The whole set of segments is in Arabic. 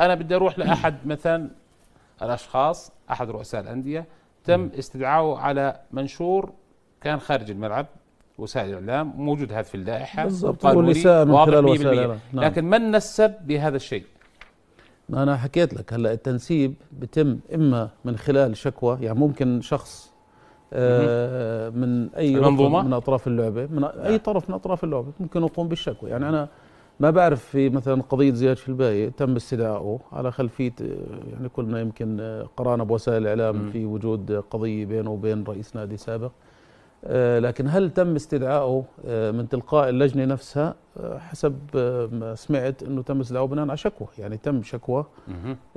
انا بدي اروح لاحد مثلا الاشخاص احد رؤساء الانديه تم استدعائه على منشور كان خارج الملعب وسائل الاعلام موجود هذا في اللائحه بالضبط واللسان من خلال وسائل نعم. لكن من نسب بهذا الشيء؟ ما انا حكيت لك هلا التنسيب بتم اما من خلال شكوى يعني ممكن شخص آه من اي منظومه من اطراف اللعبه من اي طرف من اطراف اللعبه ممكن يقوم بالشكوى يعني انا ما بعرف في مثلا قضيه زياد في الباية تم استدعائه على خلفيه آه، يعني كلنا يمكن آه، قرانا بوسائل الاعلام في وجود قضيه بينه وبين رئيس نادي سابق آه، لكن هل تم استدعائه من تلقاء اللجنه نفسها حسب ما سمعت انه تم استدعائه بناء على شكوى يعني تم شكوى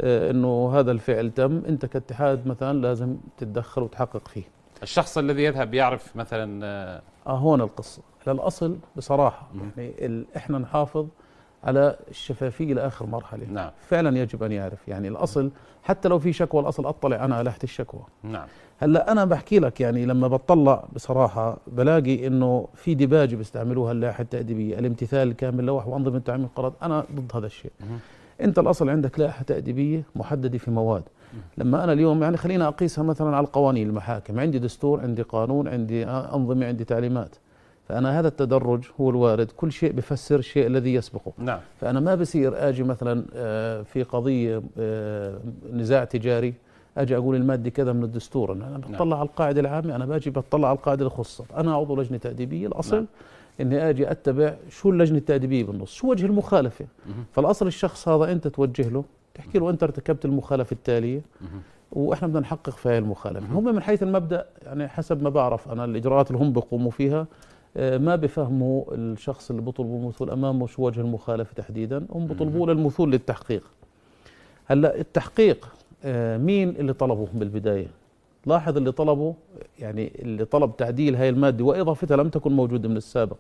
انه هذا الفعل تم انت كاتحاد مثلا لازم تتدخل وتحقق فيه الشخص الذي يذهب يعرف مثلا آه, آه، هون القصة للأصل بصراحة يعني إحنا نحافظ على الشفافية لآخر مرحلة نعم. فعلا يجب أن يعرف يعني الأصل حتى لو في شكوى الأصل أطلع أنا على لائحة الشكوى نعم. هلا أنا بحكي لك يعني لما بطلع بصراحة بلاقي إنه في ديباجة بيستعملوها اللائحة التأديبية الامتثال الكامل لوح وأنظمة تعميم القرارات أنا ضد هذا الشيء أنت الأصل عندك لائحة تأديبية محددة في مواد لما أنا اليوم يعني خلينا أقيسها مثلا على القوانين المحاكم عندي دستور عندي قانون عندي أنظمة عندي تعليمات فأنا هذا التدرج هو الوارد كل شيء بفسر الشيء الذي يسبقه نعم. فأنا ما بصير أجي مثلا آه، في قضية آه، نزاع تجاري اجي اقول الماده كذا من الدستور انا نعم. بطلع نعم. على القاعده العامه انا باجي بطلع على القاعده الخاصه انا عضو لجنه تاديبيه الاصل نعم. اني اجي اتبع شو اللجنه التاديبيه بالنص شو وجه المخالفه مه. فالاصل الشخص هذا انت توجه له تحكي له انت ارتكبت المخالفه التاليه واحنا بدنا نحقق في هاي المخالفه هم من حيث المبدا يعني حسب ما بعرف انا الاجراءات اللي هم بيقوموا فيها آه، ما بفهموا الشخص اللي بيطلبوا المثول امامه شو وجه المخالفه تحديدا هم بيطلبوا له المثول للتحقيق هلا التحقيق آه، مين اللي طلبه بالبدايه لاحظ اللي طلبه يعني اللي طلب تعديل هاي الماده واضافتها لم تكن موجوده من السابق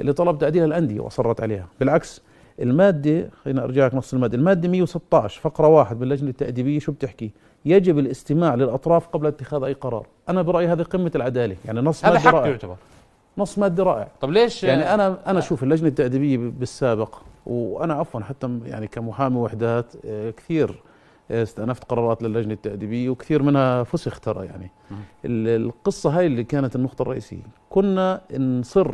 اللي طلب تعديلها الانديه واصرت عليها بالعكس المادة خلينا أرجع لك نص المادة المادة 116 فقرة واحد باللجنة التأديبية شو بتحكي يجب الاستماع للأطراف قبل اتخاذ أي قرار أنا برأيي هذه قمة العدالة يعني نص هذا حق يعتبر نص مادي رائع طب ليش يعني انا انا شوف اللجنه التاديبيه بالسابق وانا عفوا حتى يعني كمحامي وحدات آه، كثير آه، استأنفت قرارات للجنة التأديبية وكثير منها فسخ ترى يعني القصة هاي اللي كانت النقطة الرئيسية كنا نصر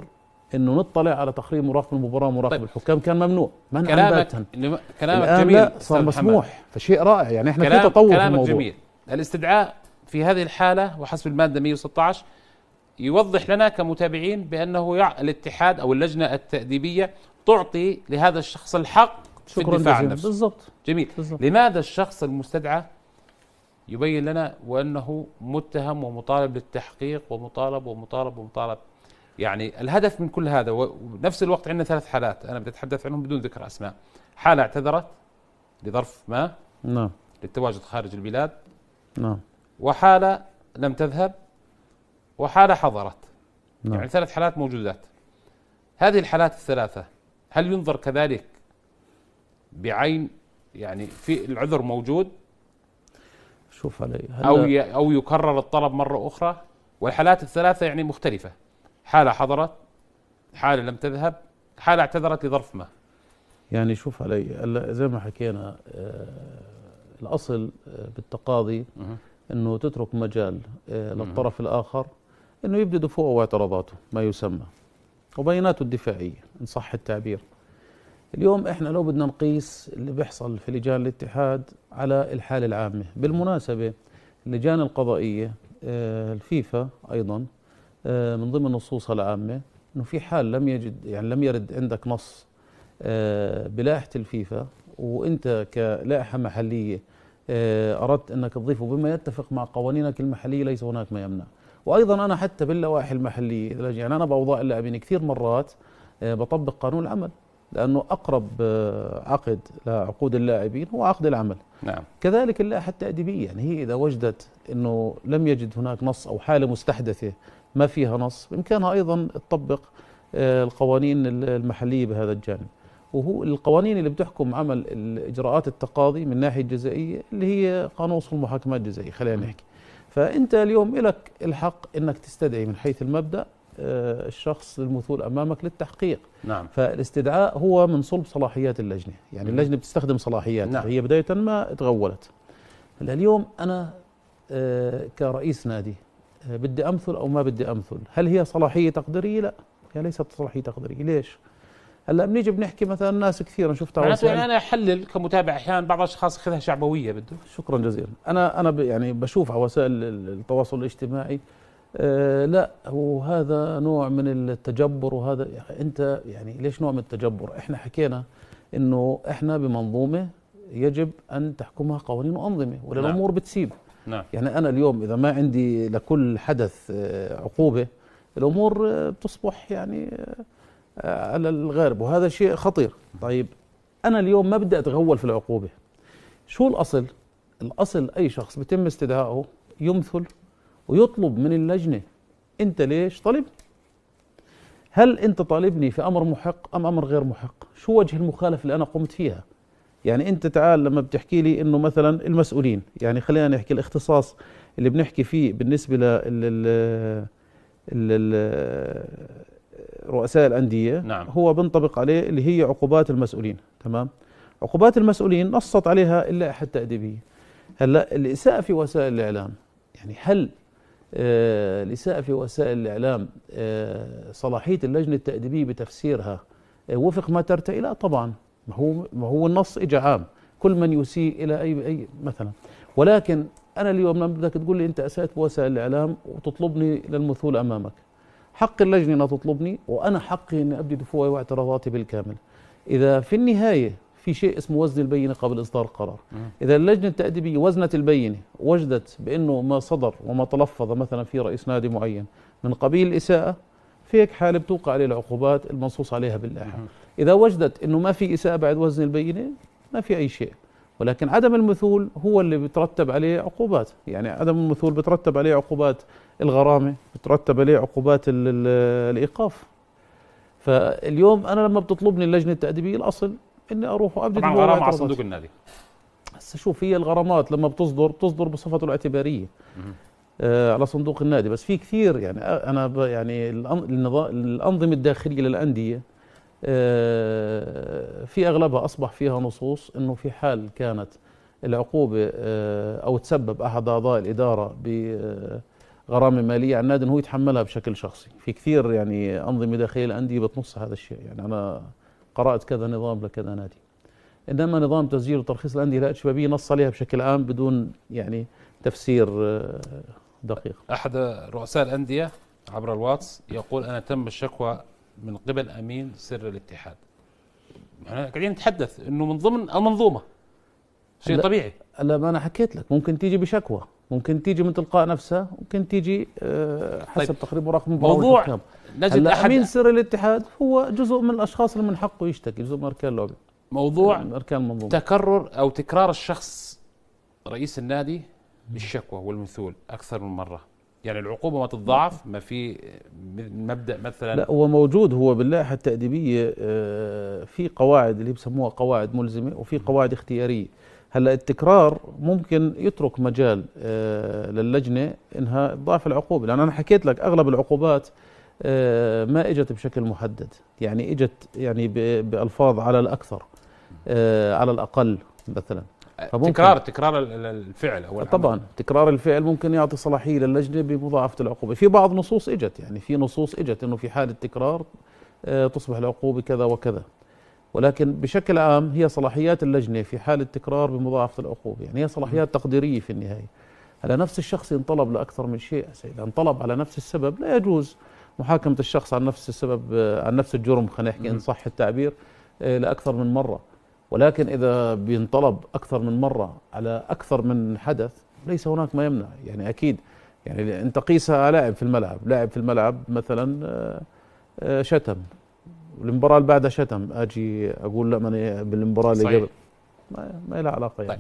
انه نطلع على تقرير مراقب المباراه مراقب طيب. الحكام كان ممنوع منعا كلامك باتا لم... كلامك جميل صار مسموح فشيء رائع يعني احنا كلام... في تطور كلامك في الموضوع. جميل الاستدعاء في هذه الحاله وحسب الماده 116 يوضح لنا كمتابعين بانه يع... الاتحاد او اللجنه التاديبيه تعطي لهذا الشخص الحق في الدفاع عن نفسه بالضبط جميل بالزبط. لماذا الشخص المستدعى يبين لنا وانه متهم ومطالب بالتحقيق ومطالب ومطالب ومطالب يعني الهدف من كل هذا ونفس الوقت عندنا ثلاث حالات انا بدي اتحدث عنهم بدون ذكر اسماء حاله اعتذرت لظرف ما نعم للتواجد خارج البلاد نعم وحاله لم تذهب وحاله حضرت نعم. يعني ثلاث حالات موجودات هذه الحالات الثلاثه هل ينظر كذلك بعين يعني في العذر موجود شوف علي هل او او يكرر الطلب مره اخرى والحالات الثلاثه يعني مختلفه حالة حضرت حالة لم تذهب حالة اعتذرت لظرف ما يعني شوف علي زي ما حكينا آه، الأصل آه، بالتقاضي أنه تترك مجال آه، للطرف الآخر أنه يبدي دفوعه واعتراضاته ما يسمى وبياناته الدفاعية إن صح التعبير اليوم احنا لو بدنا نقيس اللي بيحصل في لجان الاتحاد على الحالة العامة بالمناسبة اللجان القضائية الفيفا أيضا آه، من ضمن النصوص العامة أنه في حال لم يجد يعني لم يرد عندك نص آه، بلائحة الفيفا وأنت كلائحة محلية آه، أردت أنك تضيفه بما يتفق مع قوانينك المحلية ليس هناك ما يمنع وأيضا أنا حتى باللوائح المحلية يعني أنا بأوضاع اللاعبين كثير مرات بطبق قانون العمل لأنه أقرب عقد لعقود اللاعبين هو عقد العمل نعم. كذلك اللائحة التأديبية يعني هي إذا وجدت أنه لم يجد هناك نص أو حالة مستحدثة ما فيها نص بإمكانها أيضا تطبق آه، القوانين المحلية بهذا الجانب وهو القوانين اللي بتحكم عمل إجراءات التقاضي من الناحية الجزائية اللي هي قانون المحاكمات الجزائية خلينا نحكي فأنت اليوم لك الحق أنك تستدعي من حيث المبدأ آه، الشخص المثول امامك للتحقيق نعم فالاستدعاء هو من صلب صلاحيات اللجنه يعني اللجنه بتستخدم صلاحياتها نعم. هي بدايه ما تغولت اليوم انا آه، كرئيس نادي بدي امثل او ما بدي امثل هل هي صلاحيه تقديريه لا هي ليست صلاحيه تقديريه ليش هلا بنيجي بنحكي مثلا ناس كثير شفت معناته يعني انا احلل كمتابع احيانا بعض الاشخاص ياخذها شعبويه بده شكرا جزيلا انا انا يعني بشوف على وسائل التواصل الاجتماعي أه لا وهذا نوع من التجبر وهذا انت يعني ليش نوع من التجبر احنا حكينا انه احنا بمنظومه يجب ان تحكمها قوانين وانظمه والامور نعم. بتسيب نعم. يعني أنا اليوم إذا ما عندي لكل حدث آه، عقوبة الأمور آه، بتصبح يعني آه، على الغارب وهذا شيء خطير طيب أنا اليوم ما بدي أتغول في العقوبة شو الأصل؟ الأصل أي شخص بتم استدعائه يمثل ويطلب من اللجنة أنت ليش طالب؟ هل أنت طالبني في أمر محق أم أمر غير محق؟ شو وجه المخالفة اللي أنا قمت فيها؟ يعني انت تعال لما بتحكي لي انه مثلا المسؤولين يعني خلينا نحكي الاختصاص اللي بنحكي فيه بالنسبه لل رؤساء الانديه نعم. هو بنطبق عليه اللي هي عقوبات المسؤولين تمام عقوبات المسؤولين نصت عليها اللائحه التاديبيه هلا الاساءه في وسائل الاعلام يعني هل آه الاساءه في وسائل الاعلام آه صلاحيه اللجنه التاديبيه بتفسيرها آه، وفق ما ترتئي لا طبعا ما هو ما هو النص اجى عام كل من يسيء الى اي اي مثلا ولكن انا اليوم لما بدك تقول لي انت اسات بوسائل الاعلام وتطلبني للمثول امامك حق اللجنه ان تطلبني وانا حقي اني ابدي دفوعي واعتراضاتي بالكامل اذا في النهايه في شيء اسمه وزن البينه قبل اصدار القرار اذا اللجنه التاديبيه وزنت البينه وجدت بانه ما صدر وما تلفظ مثلا في رئيس نادي معين من قبيل الاساءه في هيك حالة بتوقع عليه العقوبات المنصوص عليها باللائحة إذا وجدت أنه ما في إساءة بعد وزن البينة ما في أي شيء ولكن عدم المثول هو اللي بترتب عليه عقوبات يعني عدم المثول بترتب عليه عقوبات الغرامة بترتب عليه عقوبات الـ الـ الإيقاف فاليوم أنا لما بتطلبني اللجنة التأديبية الأصل أني أروح وأبدي طبعا غرامة على صندوق النادي هسه شوف هي الغرامات لما بتصدر بتصدر بصفته الاعتبارية آه، على صندوق النادي بس في كثير يعني انا يعني الانظمه الداخليه للانديه آه، في اغلبها اصبح فيها نصوص انه في حال كانت العقوبه آه، او تسبب احد اعضاء الاداره غرامة ماليه على النادي انه هو يتحملها بشكل شخصي، في كثير يعني انظمه داخليه الانديه بتنص هذا الشيء، يعني انا قرات كذا نظام لكذا نادي. انما نظام تسجيل وترخيص الانديه الهيئه الشبابيه نص عليها بشكل عام بدون يعني تفسير دقيقة أحد رؤساء الأندية عبر الواتس يقول أنا تم الشكوى من قبل أمين سر الاتحاد احنا قاعدين نتحدث انه من ضمن المنظومه شيء طبيعي لا ما انا حكيت لك ممكن تيجي بشكوى ممكن تيجي من تلقاء نفسها ممكن تيجي آه، طيب. حسب طيب. تقريب رقم موضوع نجد احد امين سر الاتحاد هو جزء من الاشخاص اللي من حقه يشتكي جزء من اركان اللعبه موضوع من اركان المنظومه تكرر او تكرار الشخص رئيس النادي بالشكوى والمثول اكثر من مره يعني العقوبه ما تتضاعف ما في مبدا مثلا لا هو موجود هو باللائحه التاديبيه آه، في قواعد اللي بسموها قواعد ملزمه وفي قواعد اختياريه هلا التكرار ممكن يترك مجال آه، للجنه انها تضاعف العقوبه لان انا حكيت لك اغلب العقوبات آه، ما اجت بشكل محدد يعني اجت يعني بالفاظ على الاكثر على الاقل مثلا تكرار تكرار الفعل أول طبعا عمل. تكرار الفعل ممكن يعطي صلاحيه للجنه بمضاعفه العقوبه في بعض نصوص اجت يعني في نصوص اجت انه في حاله تكرار آه، تصبح العقوبه كذا وكذا ولكن بشكل عام هي صلاحيات اللجنه في حال التكرار بمضاعفه العقوبه يعني هي صلاحيات تقديريه في النهايه هلا نفس الشخص ينطلب لاكثر من شيء اذا انطلب على نفس السبب لا يجوز محاكمه الشخص على نفس السبب آه، عن نفس الجرم خلينا نحكي ان صح التعبير آه، لاكثر من مره ولكن إذا بينطلب أكثر من مرة على أكثر من حدث ليس هناك ما يمنع يعني أكيد يعني أنت قيسها لاعب في الملعب لاعب في الملعب مثلا آه، آه، شتم والمباراة اللي بعدها شتم أجي أقول لا من بالمباراة اللي قبل ما, ما لها علاقة يعني. طيب.